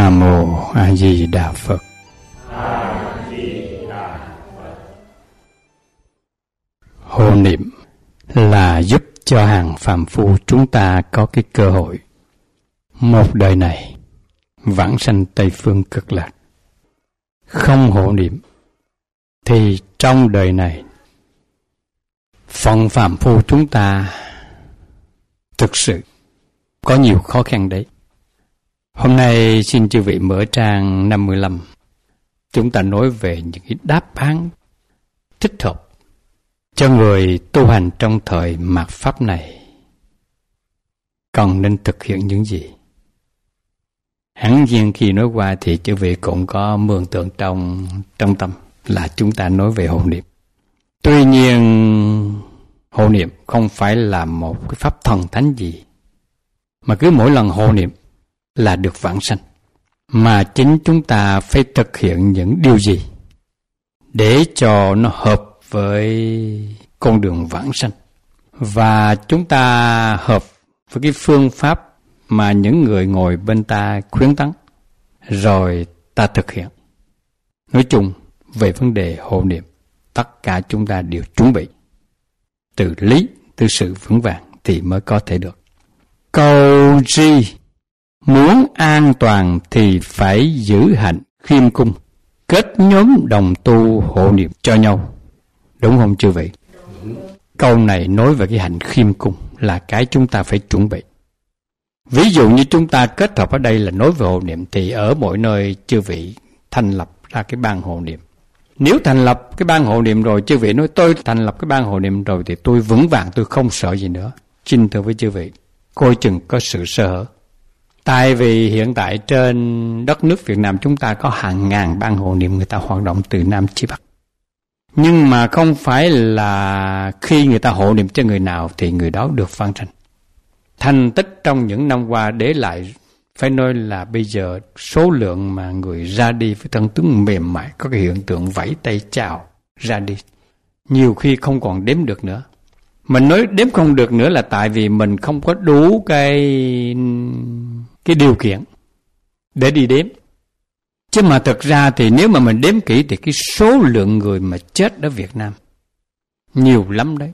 Nam Mô A Di Đà Phật Hộ niệm là giúp cho hàng phàm phu chúng ta có cái cơ hội một đời này vãng sanh Tây Phương cực lạc. Không hộ niệm thì trong đời này phần phàm phu chúng ta thực sự có nhiều khó khăn đấy. Hôm nay xin chư vị mở trang 55. Chúng ta nói về những cái đáp án thích hợp cho người tu hành trong thời mạt pháp này. Cần nên thực hiện những gì? Hẳn nhiên khi nói qua thì chư vị cũng có mường tượng trong trong tâm là chúng ta nói về hộ niệm. Tuy nhiên hộ niệm không phải là một cái pháp thần thánh gì mà cứ mỗi lần hộ niệm là được vãng sanh mà chính chúng ta phải thực hiện những điều gì để cho nó hợp với con đường vãng sanh và chúng ta hợp với cái phương pháp mà những người ngồi bên ta khuyến tấn rồi ta thực hiện nói chung về vấn đề hộ niệm tất cả chúng ta đều chuẩn bị từ lý từ sự vững vàng thì mới có thể được câu gì Muốn an toàn thì phải giữ hạnh khiêm cung, kết nhóm đồng tu hộ niệm cho nhau. Đúng không chưa vậy Câu này nói về cái hạnh khiêm cung là cái chúng ta phải chuẩn bị. Ví dụ như chúng ta kết hợp ở đây là nói về hộ niệm thì ở mỗi nơi chư vị thành lập ra cái ban hộ niệm. Nếu thành lập cái ban hộ niệm rồi chư vị nói tôi thành lập cái ban hộ niệm rồi thì tôi vững vàng tôi không sợ gì nữa. Xin thưa với chư vị, coi chừng có sự sợ hở Tại vì hiện tại trên đất nước Việt Nam chúng ta có hàng ngàn ban hộ niệm người ta hoạt động từ Nam chí Bắc. Nhưng mà không phải là khi người ta hộ niệm cho người nào thì người đó được phan thành Thành tích trong những năm qua để lại phải nói là bây giờ số lượng mà người ra đi với thân tướng mềm mại có cái hiện tượng vẫy tay chào ra đi nhiều khi không còn đếm được nữa mình nói đếm không được nữa là tại vì mình không có đủ cái cái điều kiện để đi đếm chứ mà thực ra thì nếu mà mình đếm kỹ thì cái số lượng người mà chết ở việt nam nhiều lắm đấy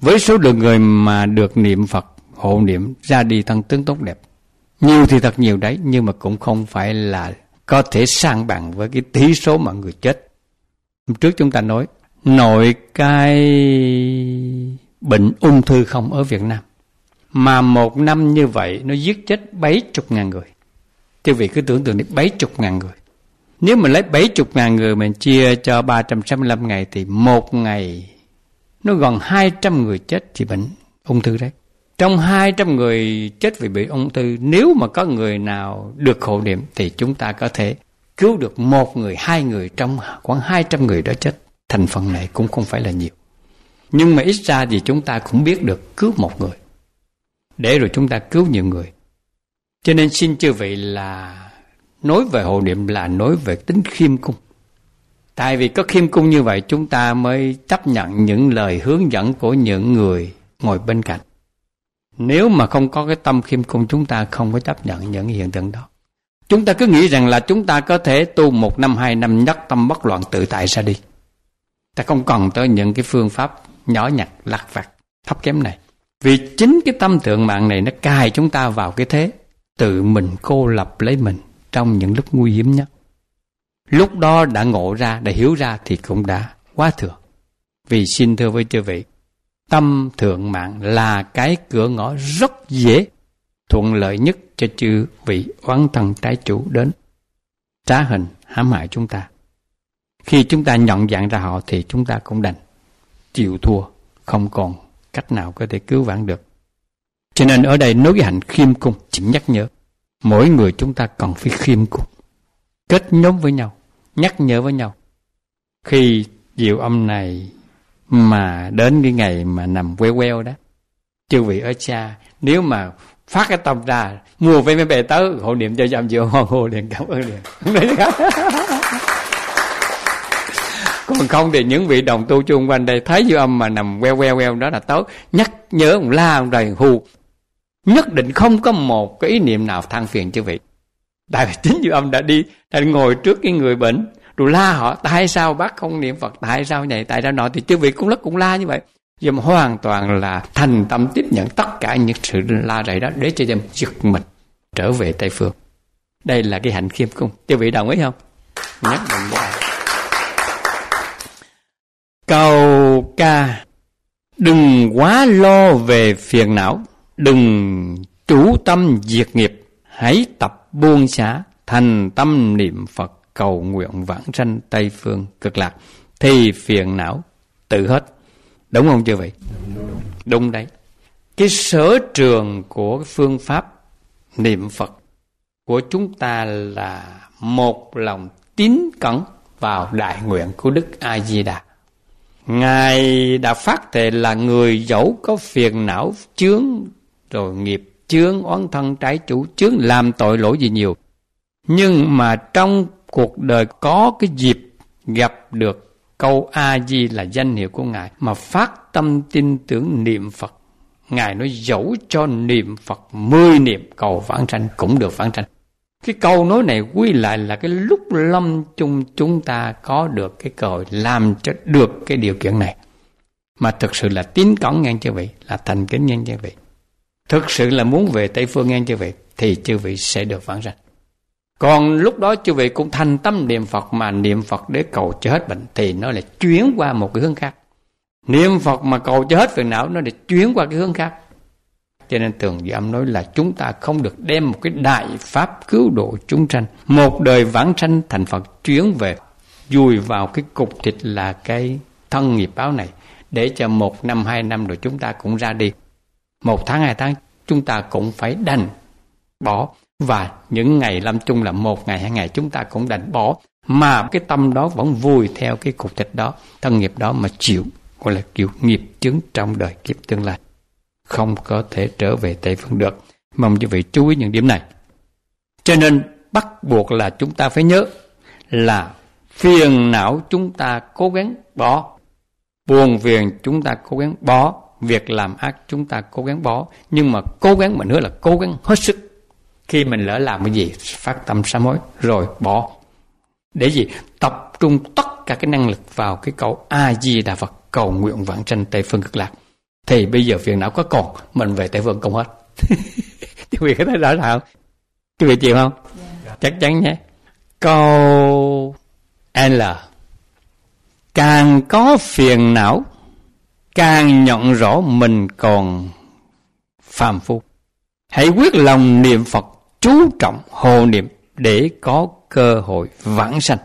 với số lượng người mà được niệm phật hộ niệm ra đi thân tướng tốt đẹp nhiều thì thật nhiều đấy nhưng mà cũng không phải là có thể sang bằng với cái tỷ số mà người chết hôm trước chúng ta nói nội cai bệnh ung thư không ở việt nam mà một năm như vậy nó giết chết bảy chục ngàn người Thưa vị cứ tưởng tượng đến bảy chục ngàn người nếu mình lấy bảy chục ngàn người mình chia cho 365 ngày thì một ngày nó gần 200 người chết vì bệnh ung thư đấy trong 200 người chết vì bị ung thư nếu mà có người nào được hộ niệm thì chúng ta có thể cứu được một người hai người trong khoảng 200 người đó chết thành phần này cũng không phải là nhiều nhưng mà ít ra thì chúng ta cũng biết được cứu một người để rồi chúng ta cứu nhiều người cho nên xin chư vị là nói về hộ niệm là nói về tính khiêm cung tại vì có khiêm cung như vậy chúng ta mới chấp nhận những lời hướng dẫn của những người ngồi bên cạnh nếu mà không có cái tâm khiêm cung chúng ta không có chấp nhận những hiện tượng đó chúng ta cứ nghĩ rằng là chúng ta có thể tu một năm hai năm nhất tâm bất loạn tự tại ra đi ta không cần tới những cái phương pháp nhỏ nhặt lạc vặt thấp kém này vì chính cái tâm thượng mạng này nó cài chúng ta vào cái thế tự mình cô lập lấy mình trong những lúc nguy hiểm nhất. Lúc đó đã ngộ ra, đã hiểu ra thì cũng đã quá thừa. Vì xin thưa với chư vị, tâm thượng mạng là cái cửa ngõ rất dễ thuận lợi nhất cho chư vị oán thần trái chủ đến trá hình hãm hại chúng ta. Khi chúng ta nhận dạng ra họ thì chúng ta cũng đành chịu thua, không còn cách nào có thể cứu vãn được. Cho nên ở đây nối với hạnh khiêm cung, chỉ nhắc nhở. Mỗi người chúng ta còn phải khiêm cung. Kết nhóm với nhau, nhắc nhở với nhau. Khi diệu âm này mà đến cái ngày mà nằm queo queo đó, chư vị ở cha, nếu mà phát cái tâm ra, mua vé mấy bay tới, hộ niệm cho giam diệu, hô liền cảm ơn liền còn không thì những vị đồng tu chung quanh đây thấy dư âm mà nằm queo queo queo đó là tốt nhắc nhớ một la một đầy hù nhất định không có một cái ý niệm nào than phiền chư vị tại vì chính dư âm đã đi đã ngồi trước cái người bệnh rồi la họ tại sao bác không niệm phật tại sao này tại sao nọ thì chư vị cũng lắc cũng la như vậy dùm hoàn toàn là thành tâm tiếp nhận tất cả những sự la rầy đó để cho dùm giật mình trở về tây phương đây là cái hạnh khiêm cung chư vị đồng ý không nhắc mình ra Cầu ca Đừng quá lo về phiền não Đừng chủ tâm diệt nghiệp Hãy tập buông xả Thành tâm niệm Phật Cầu nguyện vãng sanh Tây Phương cực lạc Thì phiền não tự hết Đúng không chưa vậy? Đúng, Đúng đấy Cái sở trường của phương pháp niệm Phật của chúng ta là một lòng tín cẩn vào đại nguyện của Đức A Di Đà. Ngài đã phát thệ là người dẫu có phiền não chướng rồi nghiệp chướng oán thân trái chủ chướng làm tội lỗi gì nhiều nhưng mà trong cuộc đời có cái dịp gặp được câu a di là danh hiệu của ngài mà phát tâm tin tưởng niệm phật ngài nói dẫu cho niệm phật mười niệm cầu vãng sanh cũng được vãng sanh cái câu nói này quy lại là cái lúc lâm chung chúng ta có được cái cơ hội làm cho được cái điều kiện này mà thực sự là tín cẩn ngang chư vị là thành kính ngang chư vị thực sự là muốn về tây phương ngang chư vị thì chư vị sẽ được vãng sanh còn lúc đó chư vị cũng thành tâm niệm phật mà niệm phật để cầu cho hết bệnh thì nó là chuyển qua một cái hướng khác niệm phật mà cầu cho hết phiền não nó là chuyển qua cái hướng khác cho nên tường giảm nói là chúng ta không được đem một cái đại pháp cứu độ chúng sanh. Một đời vãng sanh thành Phật chuyển về vùi vào cái cục thịt là cái thân nghiệp báo này để cho một năm hai năm rồi chúng ta cũng ra đi một tháng hai tháng chúng ta cũng phải đành bỏ và những ngày lâm chung là một ngày hai ngày chúng ta cũng đành bỏ mà cái tâm đó vẫn vui theo cái cục thịt đó thân nghiệp đó mà chịu gọi là chịu nghiệp chứng trong đời kiếp tương lai không có thể trở về Tây Phương được. Mong quý vị chú ý những điểm này. Cho nên bắt buộc là chúng ta phải nhớ là phiền não chúng ta cố gắng bỏ, buồn phiền chúng ta cố gắng bỏ, việc làm ác chúng ta cố gắng bỏ. Nhưng mà cố gắng mà nữa là cố gắng hết sức. Khi mình lỡ làm cái gì phát tâm sám hối rồi bỏ. Để gì? Tập trung tất cả cái năng lực vào cái cầu A Di Đà Phật cầu nguyện vãng sanh Tây phương cực lạc thì bây giờ phiền não có còn mình về tây phương không hết quý vị cái đó rõ ràng không vị chịu không yeah. Dạ. chắc chắn nhé câu l càng có phiền não càng nhận rõ mình còn phàm phu hãy quyết lòng niệm phật chú trọng hồ niệm để có cơ hội vãng sanh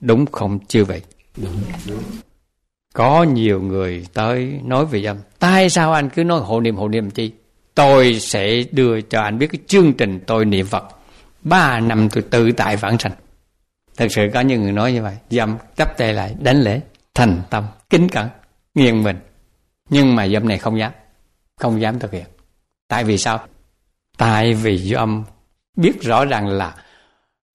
đúng không chưa vậy đúng, đúng có nhiều người tới nói về dâm, tại sao anh cứ nói hộ niệm hộ niệm chi tôi sẽ đưa cho anh biết cái chương trình tôi niệm phật ba năm tôi tự tại vãng sanh thật sự có những người nói như vậy dâm chắp tay lại đánh lễ thành tâm kính cẩn nghiêng mình nhưng mà dâm này không dám không dám thực hiện tại vì sao tại vì dâm biết rõ ràng là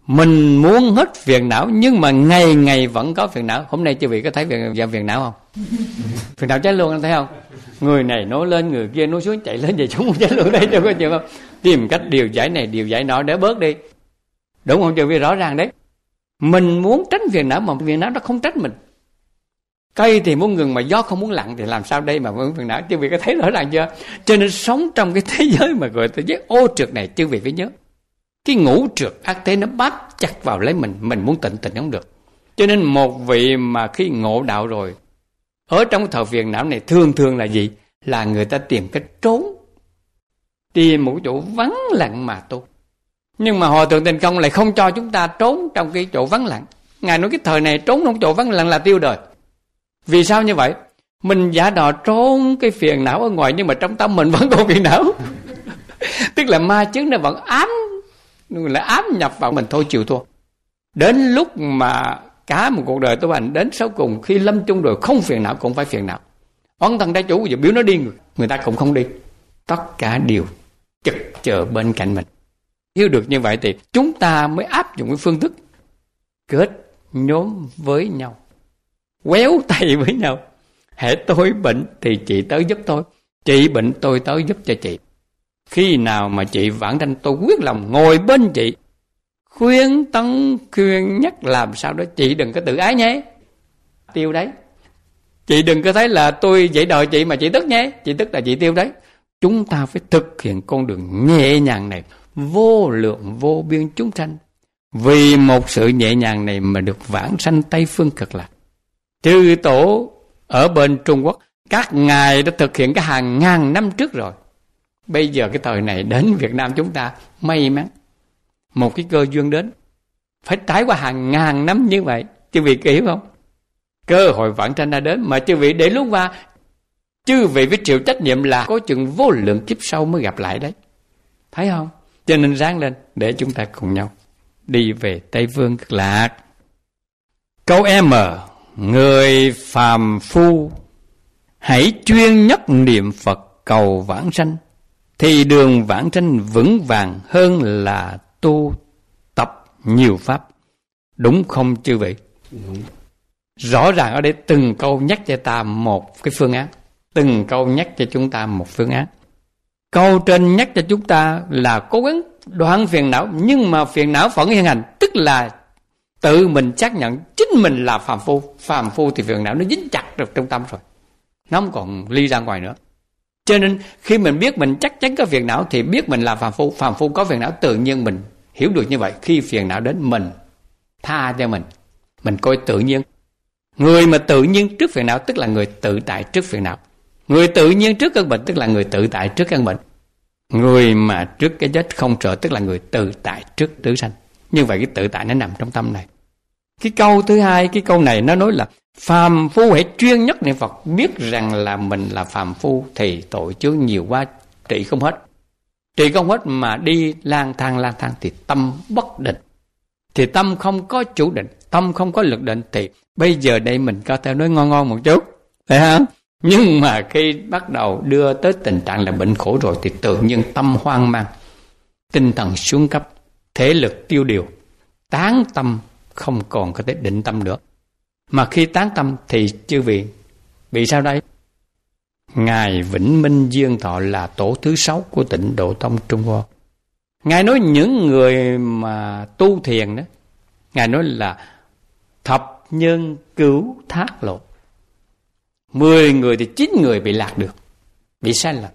mình muốn hết phiền não nhưng mà ngày ngày vẫn có phiền não hôm nay chư vị có thấy phiền dạ, phiền não không phiền não chết luôn anh thấy không người này nói lên người kia nói xuống chạy lên về xuống chết luôn đấy đâu có chịu không tìm cách điều giải này điều giải nọ để bớt đi đúng không chư vị rõ ràng đấy mình muốn tránh phiền não mà phiền não nó không tránh mình cây thì muốn ngừng mà gió không muốn lặng thì làm sao đây mà muốn phiền não chư vị có thấy rõ ràng chưa cho nên sống trong cái thế giới mà gọi thế giới ô trượt này chư vị phải nhớ cái ngũ trượt ác thế nó bám chặt vào lấy mình mình muốn tịnh tịnh không được cho nên một vị mà khi ngộ đạo rồi ở trong thời phiền não này thường thường là gì là người ta tìm cách trốn tìm một chỗ vắng lặng mà tu nhưng mà hòa thượng tình công lại không cho chúng ta trốn trong cái chỗ vắng lặng ngài nói cái thời này trốn trong chỗ vắng lặng là tiêu đời vì sao như vậy mình giả đò trốn cái phiền não ở ngoài nhưng mà trong tâm mình vẫn còn phiền não tức là ma chứng nó vẫn ám lại áp nhập vào mình thôi chịu thua đến lúc mà cả một cuộc đời tu hành đến sau cùng khi lâm chung rồi không phiền não cũng phải phiền não oán thân trái chủ giờ biểu nó đi người, ta cũng không đi tất cả đều chực chờ bên cạnh mình hiểu được như vậy thì chúng ta mới áp dụng cái phương thức kết nhóm với nhau quéo tay với nhau hễ tôi bệnh thì chị tới giúp tôi chị bệnh tôi tới giúp cho chị khi nào mà chị vãng Tranh tôi quyết lòng ngồi bên chị Khuyên tấn khuyên nhắc làm sao đó Chị đừng có tự ái nhé Tiêu đấy Chị đừng có thấy là tôi dạy đòi chị mà chị tức nhé Chị tức là chị tiêu đấy Chúng ta phải thực hiện con đường nhẹ nhàng này Vô lượng vô biên chúng sanh Vì một sự nhẹ nhàng này mà được vãng sanh Tây Phương cực lạc Trư tổ ở bên Trung Quốc Các ngài đã thực hiện cái hàng ngàn năm trước rồi bây giờ cái thời này đến Việt Nam chúng ta may mắn một cái cơ duyên đến phải trải qua hàng ngàn năm như vậy chư vị hiểu không cơ hội vạn tranh đã đến mà chư vị để lúc qua chư vị phải chịu trách nhiệm là có chừng vô lượng kiếp sau mới gặp lại đấy thấy không cho nên ráng lên để chúng ta cùng nhau đi về tây phương cực lạc câu em m người phàm phu hãy chuyên nhất niệm phật cầu vãng sanh thì đường vãng tranh vững vàng hơn là tu tập nhiều pháp. Đúng không chư vị? Đúng. Rõ ràng ở đây từng câu nhắc cho ta một cái phương án. Từng câu nhắc cho chúng ta một phương án. Câu trên nhắc cho chúng ta là cố gắng đoạn phiền não nhưng mà phiền não vẫn hiện hành tức là tự mình xác nhận chính mình là phàm phu phàm phu thì phiền não nó dính chặt được trong tâm rồi nó không còn ly ra ngoài nữa cho nên khi mình biết mình chắc chắn có phiền não thì biết mình là phàm phu phàm phu có phiền não tự nhiên mình hiểu được như vậy khi phiền não đến mình tha cho mình mình coi tự nhiên người mà tự nhiên trước phiền não tức là người tự tại trước phiền não người tự nhiên trước căn bệnh tức là người tự tại trước căn bệnh người mà trước cái chết không sợ tức là người tự tại trước tử sanh như vậy cái tự tại nó nằm trong tâm này cái câu thứ hai cái câu này nó nói là phàm phu hãy chuyên nhất niệm phật biết rằng là mình là phàm phu thì tội chứa nhiều quá trị không hết trị không hết mà đi lang thang lang thang thì tâm bất định thì tâm không có chủ định tâm không có lực định thì bây giờ đây mình có thể nói ngon ngon một chút phải không nhưng mà khi bắt đầu đưa tới tình trạng là bệnh khổ rồi thì tự nhiên tâm hoang mang tinh thần xuống cấp thể lực tiêu điều tán tâm không còn có thể định tâm được, mà khi tán tâm thì chư vị bị sao đây ngài vĩnh minh dương thọ là tổ thứ sáu của tịnh độ tông trung hoa ngài nói những người mà tu thiền đó ngài nói là thập nhân cứu thác lộ mười người thì chín người bị lạc được bị sai lầm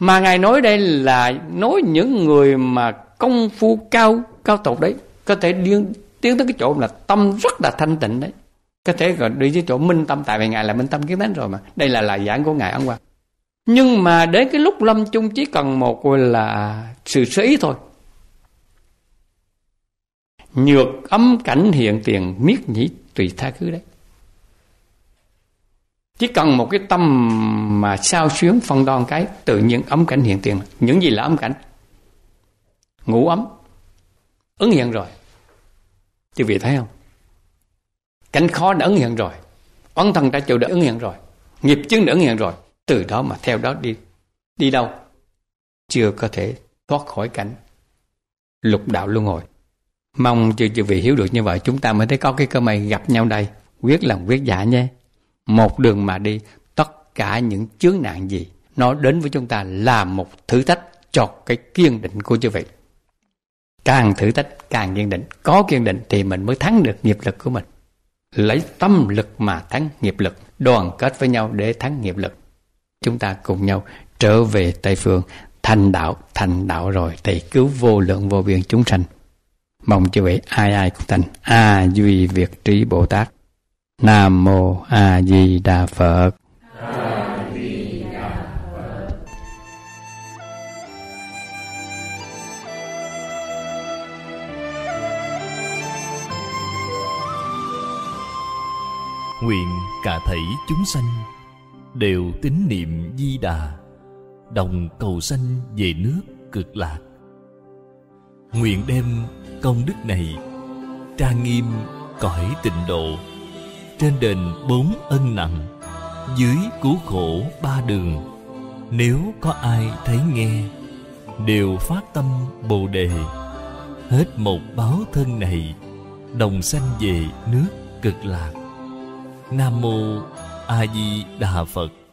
mà ngài nói đây là nói những người mà công phu cao cao tột đấy có thể điên tiến tới cái chỗ là tâm rất là thanh tịnh đấy có thể gọi đi tới chỗ minh tâm tại vì ngài là minh tâm kiến tánh rồi mà đây là lời giảng của ngài ông qua nhưng mà đến cái lúc lâm chung chỉ cần một là sự sơ ý thôi nhược âm cảnh hiện tiền miết nhĩ tùy tha cứ đấy chỉ cần một cái tâm mà sao xuyến phân đoan cái tự nhiên ấm cảnh hiện tiền những gì là ấm cảnh ngủ ấm ứng hiện rồi Chư vị thấy không? Cảnh khó đã ứng hiện rồi. Oán thần đã chịu đã ứng hiện rồi. Nghiệp chứng đã ứng hiện rồi. Từ đó mà theo đó đi. Đi đâu? Chưa có thể thoát khỏi cảnh lục đạo luôn rồi Mong chư chư vị hiểu được như vậy chúng ta mới thấy có cái cơ may gặp nhau đây. Quyết lòng quyết giả nhé. Một đường mà đi tất cả những chướng nạn gì nó đến với chúng ta là một thử thách cho cái kiên định của chư vị càng thử thách càng kiên định có kiên định thì mình mới thắng được nghiệp lực của mình lấy tâm lực mà thắng nghiệp lực đoàn kết với nhau để thắng nghiệp lực chúng ta cùng nhau trở về tây phương thành đạo thành đạo rồi thì cứu vô lượng vô biên chúng sanh mong chư vị ai ai cũng thành a duy việt trí bồ tát nam mô a di đà phật nguyện cả thảy chúng sanh đều tín niệm di đà đồng cầu sanh về nước cực lạc nguyện đem công đức này trang nghiêm cõi tịnh độ trên đền bốn ân nặng dưới cứu khổ ba đường nếu có ai thấy nghe đều phát tâm bồ đề hết một báo thân này đồng sanh về nước cực lạc Nam Mô A Di Đà Phật